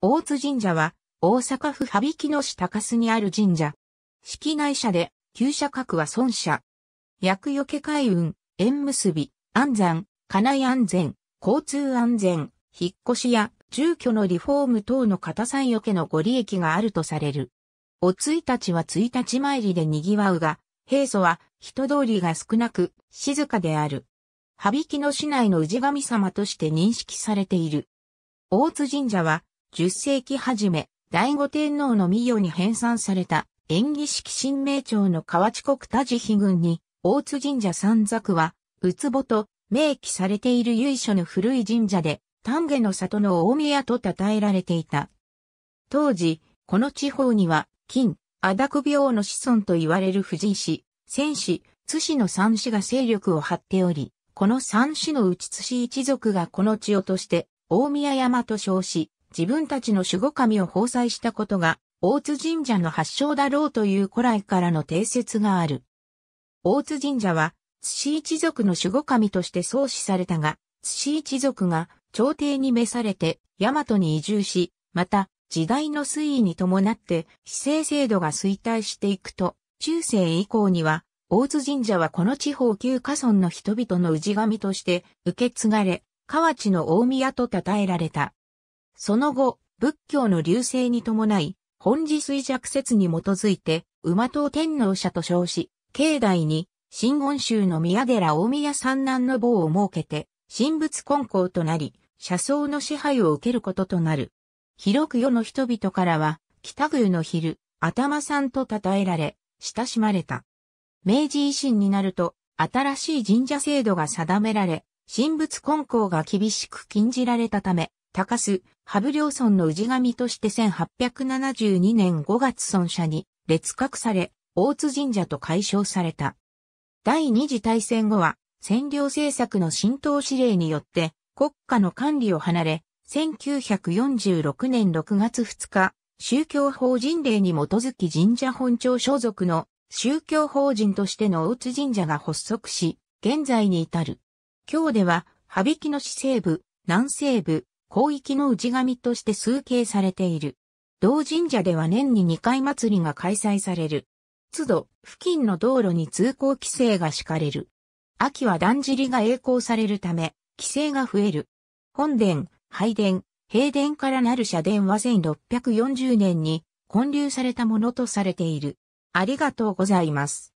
大津神社は、大阪府羽曳野市高須にある神社。式内社で、旧社格は孫社。厄除け開運、縁結び、安産、家内安全、交通安全、引っ越しや住居のリフォーム等の片山除けのご利益があるとされる。おついたちはついたち参りで賑わうが、平素は人通りが少なく、静かである。羽曳野市内の氏神様として認識されている。大津神社は、10世紀初め、第五天皇の御代に編纂された、演起式新名朝の河内国田治悲軍に、大津神社三作は、うつぼと明記されている由緒の古い神社で、丹下の里の大宮と称えられていた。当時、この地方には、金、阿ダ病の子孫と言われる藤井氏、仙氏、津市の三氏が勢力を張っており、この三氏のうち津氏一族がこの地をとして、大宮山と称し、自分たちの守護神を奉祭したことが、大津神社の発祥だろうという古来からの定説がある。大津神社は、津市一族の守護神として創始されたが、津市一族が朝廷に召されて、大和に移住し、また、時代の推移に伴って、市政制度が衰退していくと、中世以降には、大津神社はこの地方旧家村の人々の氏神として受け継がれ、河内の大宮と称えられた。その後、仏教の流星に伴い、本寺衰弱説に基づいて、馬刀天皇者と称し、境内に、新言宗の宮寺大宮三男の坊を設けて、神仏根校となり、車窓の支配を受けることとなる。広く世の人々からは、北宮の昼、頭さんと称えられ、親しまれた。明治維新になると、新しい神社制度が定められ、神仏根校が厳しく禁じられたため、高須、羽生良村の氏神として1872年5月村社に列格され、大津神社と解消された。第二次大戦後は、占領政策の浸透指令によって、国家の管理を離れ、1946年6月2日、宗教法人令に基づき神社本庁所属の宗教法人としての大津神社が発足し、現在に至る。今日では、羽引の市西部、南西部、広域の内神として崇敬されている。同神社では年に2回祭りが開催される。都度、付近の道路に通行規制が敷かれる。秋はだんじりが栄光されるため、規制が増える。本殿、拝殿、平殿からなる社殿は1640年に建立されたものとされている。ありがとうございます。